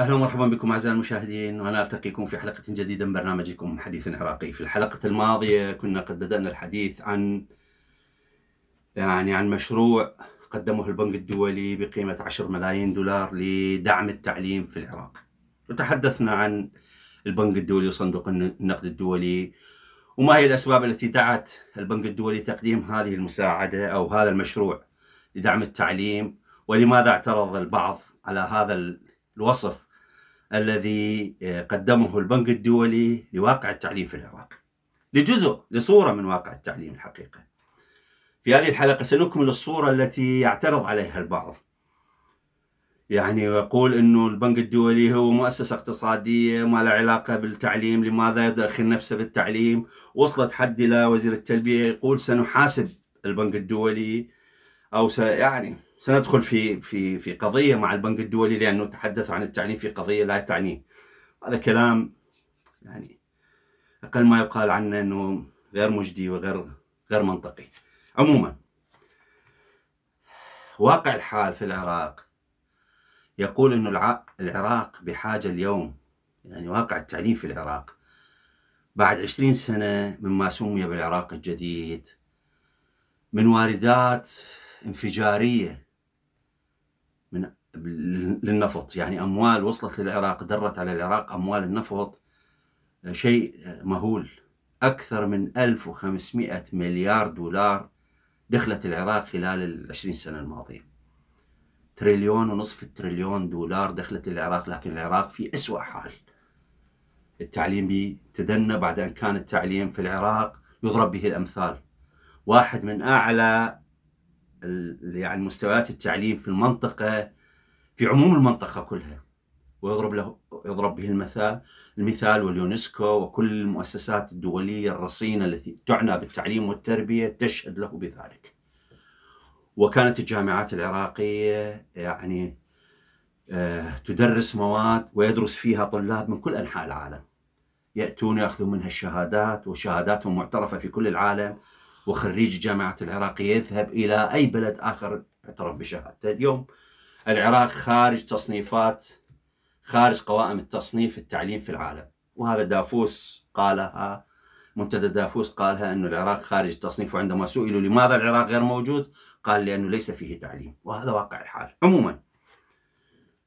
اهلا ومرحبا بكم اعزائي المشاهدين وانا التقيكم في حلقه جديده من برنامجكم حديث عراقي. في الحلقه الماضيه كنا قد بدانا الحديث عن يعني عن مشروع قدمه البنك الدولي بقيمه 10 ملايين دولار لدعم التعليم في العراق. وتحدثنا عن البنك الدولي وصندوق النقد الدولي وما هي الاسباب التي دعت البنك الدولي تقديم هذه المساعده او هذا المشروع لدعم التعليم ولماذا اعترض البعض على هذا الوصف الذي آه، قدمه البنك الدولي لواقع التعليم في العراق لجزء لصورة من واقع التعليم الحقيقة في هذه الحلقة سنكمل الصورة التي يعترض عليها البعض يعني يقول انه البنك الدولي هو مؤسسه اقتصاديه ما لها علاقه بالتعليم، لماذا يدخل نفسه في التعليم؟ وصلت حد الى وزير التربية يقول سنحاسب البنك الدولي او س يعني سندخل في في في قضيه مع البنك الدولي لانه تحدث عن التعليم في قضيه لا تعنيه هذا كلام يعني اقل ما يقال عنه انه غير مجدي وغير غير منطقي عموما واقع الحال في العراق يقول انه العراق بحاجه اليوم يعني واقع التعليم في العراق بعد عشرين سنة مما سمي بالعراق الجديد من واردات انفجارية للنفط يعني أموال وصلت للعراق درت على العراق أموال النفط آه، شيء آه، مهول أكثر من 1500 مليار دولار دخلت العراق خلال العشرين سنة الماضية تريليون ونصف تريليون دولار دخلت العراق لكن العراق في أسوأ حال التعليم تدنى بعد أن كان التعليم في العراق يضرب به الأمثال واحد من أعلى يعني مستويات التعليم في المنطقة في عموم المنطقة كلها ويضرب له يضرب به المثال المثال واليونسكو وكل المؤسسات الدولية الرصينة التي تعنى بالتعليم والتربية تشهد له بذلك وكانت الجامعات العراقية يعني آه، تدرس مواد ويدرس فيها طلاب من كل أنحاء العالم يأتون يأخذون منها الشهادات وشهاداتهم معترفة في كل العالم وخريج الجامعات العراقية يذهب إلى أي بلد آخر اعترف بشهادته اليوم العراق خارج تصنيفات خارج قوائم التصنيف التعليم في العالم وهذا دافوس قالها منتدى دافوس قالها أن العراق خارج التصنيف وعندما سئلوا لماذا العراق غير موجود قال لأنه ليس فيه تعليم وهذا واقع الحال عموما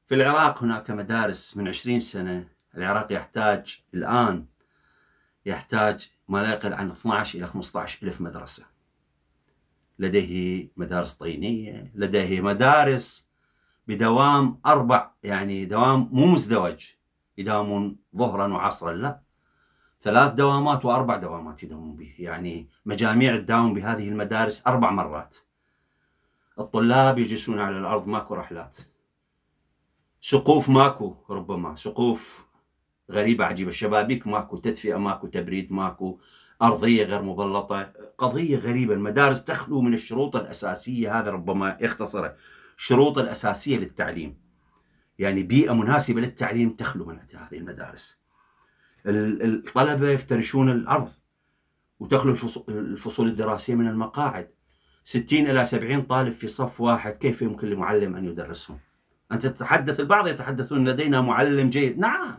في العراق هناك مدارس من 20 سنة العراق يحتاج الآن يحتاج ما لا يقل عن 12 إلى 15 ألف مدرسة لديه مدارس طينية لديه مدارس بدوام أربع يعني دوام مو مزدوج يداومون ظهرا وعصرا لا ثلاث دوامات وأربع دوامات يداومون به يعني مجاميع تداوم بهذه المدارس أربع مرات الطلاب يجلسون على الأرض ماكو رحلات سقوف ماكو ربما سقوف غريبة عجيبة شبابيك ماكو تدفئة ماكو تبريد ماكو أرضية غير مبلطة قضية غريبة المدارس تخلو من الشروط الأساسية هذا ربما يختصره الشروط الأساسية للتعليم يعني بيئة مناسبة للتعليم تخلو من هذه المدارس الطلبة يفترشون الأرض وتخلو الفصول الدراسية من المقاعد 60 إلى 70 طالب في صف واحد كيف يمكن لمعلم أن يدرسهم أنت تتحدث البعض يتحدثون لدينا معلم جيد نعم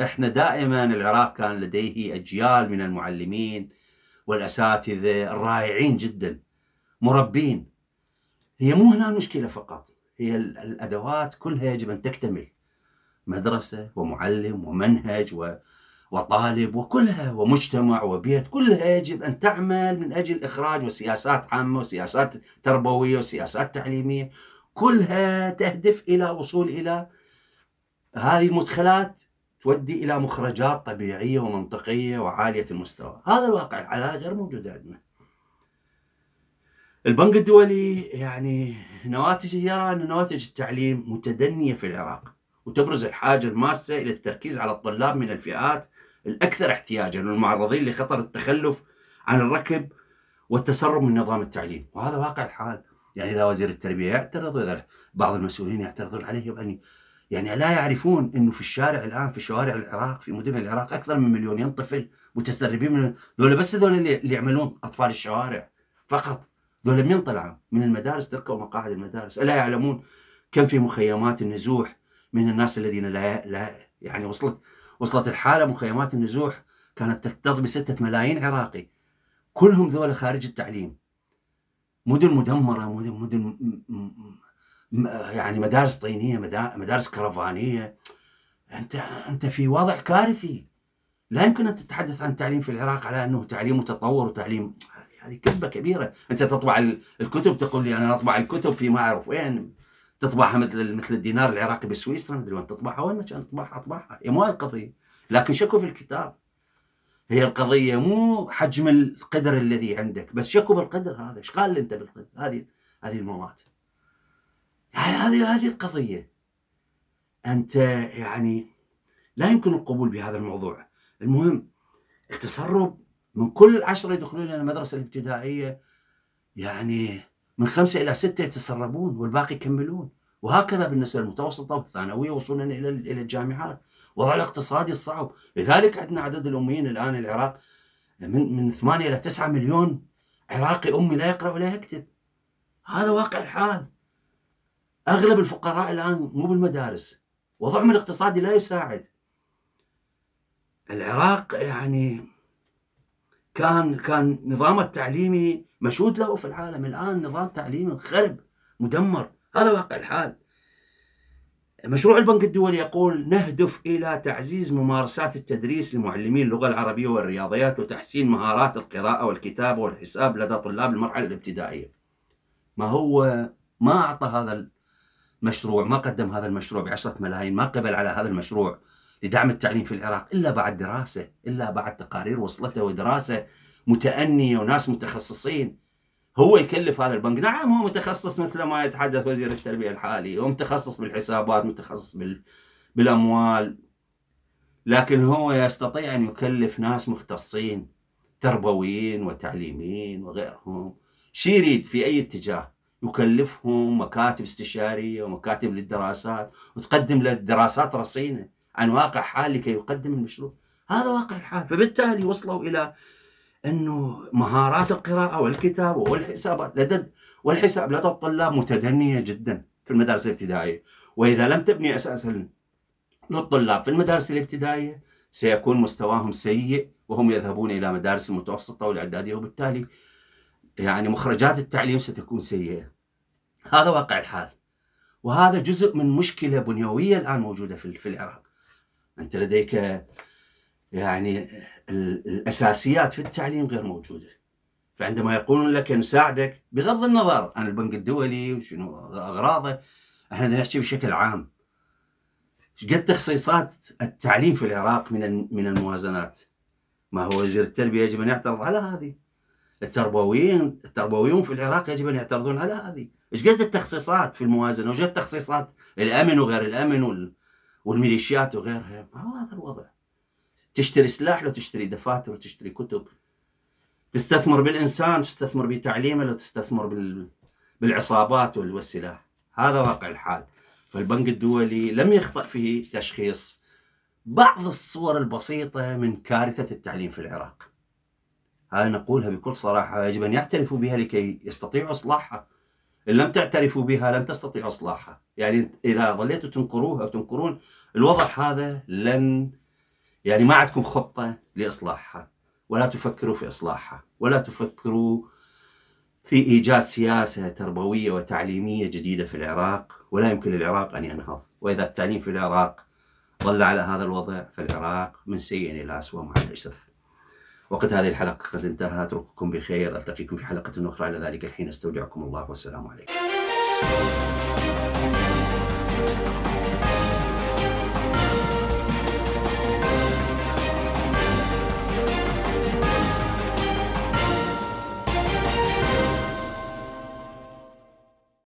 احنا دائما العراق كان لديه أجيال من المعلمين والأساتذة الرائعين جدا مربين هي مو هنا المشكله فقط هي الادوات كلها يجب ان تكتمل مدرسه ومعلم ومنهج و وطالب وكلها ومجتمع وبيت كلها يجب ان تعمل من اجل اخراج وسياسات عامه وسياسات تربويه وسياسات تعليميه كلها تهدف الى وصول الى هذه المدخلات تودي الى مخرجات طبيعيه ومنطقيه وعاليه المستوى، هذا الواقع الحالي غير موجود عندنا. البنك الدولي يعني نواتجه يرى أن نواتج التعليم متدنية في العراق وتبرز الحاجة الماسة إلى التركيز على الطلاب من الفئات الأكثر احتياجا والمعرضين لخطر التخلف عن الركب والتسرب من نظام التعليم وهذا واقع الحال يعني إذا وزير التربية يعترض وإذا بعض المسؤولين يعترضون عليه بأن يعني-, يعني لا يعرفون أنه في الشارع الآن في شوارع العراق في مدن العراق أكثر من مليونين طفل متسربين من ذولا بس هذول اللي يعملون أطفال الشوارع فقط ذولا من طلعوا من المدارس تركوا مقاعد المدارس ألا يعلمون كم في مخيمات النزوح من الناس الذين لا, لا يعني وصلت وصلت الحالة مخيمات النزوح كانت تكتظ بستة ملايين عراقي كلهم ذولا خارج التعليم مدن مدمرة مدن, مدن يعني مدارس طينية مدارس كرفانية أنت أنت في وضع كارثي لا يمكن أن تتحدث عن التعليم في العراق على أنه تعليم متطور وتعليم هذه كذبه كبيره انت تطبع الكتب تقول لي انا اطبع الكتب في ما اعرف وين تطبعها مثل مثل الدينار العراقي بسويسرا مدري وين تطبعها وين ما كان تطبعها اطبعها هي مو القضيه لكن شكو في الكتاب هي القضيه مو حجم القدر الذي عندك بس شكو بالقدر هذا ايش قال انت بالقدر هذه هذه المواد هذه هذه القضيه انت يعني لا يمكن القبول بهذا الموضوع المهم التسرب من كل عشرة يدخلون إلى المدرسة الابتدائية يعني من خمسة إلى ستة يتسربون والباقي يكملون وهكذا بالنسبة للمتوسطة والثانوية وصولا إلى الجامعات وضع الاقتصادي الصعب لذلك عندنا عدد الأميين الآن العراق من من 8 إلى 9 مليون عراقي أمي لا يقرأ ولا يكتب هذا واقع الحال أغلب الفقراء الآن مو بالمدارس وضعهم الاقتصادي لا يساعد العراق يعني كان كان نظام التعليمي مشهود له في العالم الآن نظام تعليمي خرب مدمر هذا واقع الحال مشروع البنك الدولي يقول نهدف إلى تعزيز ممارسات التدريس لمعلمي اللغة العربية والرياضيات وتحسين مهارات القراءة والكتابة والحساب لدى طلاب المرحلة الابتدائية ما هو ما أعطى هذا المشروع ما قدم هذا المشروع بعشرة ملايين ما قبل على هذا المشروع لدعم التعليم في العراق إلا بعد دراسة إلا بعد تقارير وصلته ودراسة متأنية وناس متخصصين هو يكلف هذا البنك نعم هو متخصص مثل ما يتحدث وزير التربية الحالي هو متخصص بالحسابات متخصص بال... بالأموال لكن هو يستطيع أن يكلف ناس مختصين تربويين وتعليميين وغيرهم شي يريد في أي اتجاه يكلفهم مكاتب استشارية ومكاتب للدراسات وتقدم له دراسات رصينة عن واقع حال لكي يقدم المشروع هذا واقع الحال فبالتالي وصلوا إلى أنه مهارات القراءة والكتابة والحسابات لدى والحساب لدى الطلاب متدنية جدا في المدارس الابتدائية وإذا لم تبني أساسا للطلاب في المدارس الابتدائية سيكون مستواهم سيء وهم يذهبون إلى مدارس المتوسطة والإعدادية وبالتالي يعني مخرجات التعليم ستكون سيئة هذا واقع الحال وهذا جزء من مشكلة بنيوية الآن موجودة في العراق انت لديك يعني الاساسيات في التعليم غير موجوده فعندما يقولون لك نساعدك بغض النظر عن البنك الدولي وشنو اغراضه احنا نحكي بشكل عام قد تخصيصات التعليم في العراق من من الموازنات ما هو وزير التربيه يجب ان يعترض على هذه التربويين التربويون في العراق يجب ان يعترضون على هذه ايش قد التخصيصات في الموازنه وش التخصيصات الامن وغير الامن وال... والميليشيات وغيرها ما هو هذا الوضع تشتري سلاح لو تشتري دفاتر وتشتري كتب تستثمر بالإنسان تستثمر بتعليمه لو تستثمر بالعصابات والسلاح هذا واقع الحال فالبنك الدولي لم يخطأ في تشخيص بعض الصور البسيطة من كارثة التعليم في العراق هذا نقولها بكل صراحة يجب أن يعترفوا بها لكي يستطيعوا إصلاحها إن لم تعترفوا بها لن تستطيعوا إصلاحها يعني إذا ظليتوا تنكروها وتنكرون الوضع هذا لن يعني ما عندكم خطة لإصلاحها ولا تفكروا في إصلاحها ولا تفكروا في إيجاد سياسة تربوية وتعليمية جديدة في العراق ولا يمكن للعراق أن ينهض وإذا التعليم في العراق ظل على هذا الوضع فالعراق من سيء إلى أسوأ مع الأسف وقد هذه الحلقة قد انتهى أترككم بخير ألتقيكم في حلقة أخرى إلى ذلك الحين أستودعكم الله والسلام عليكم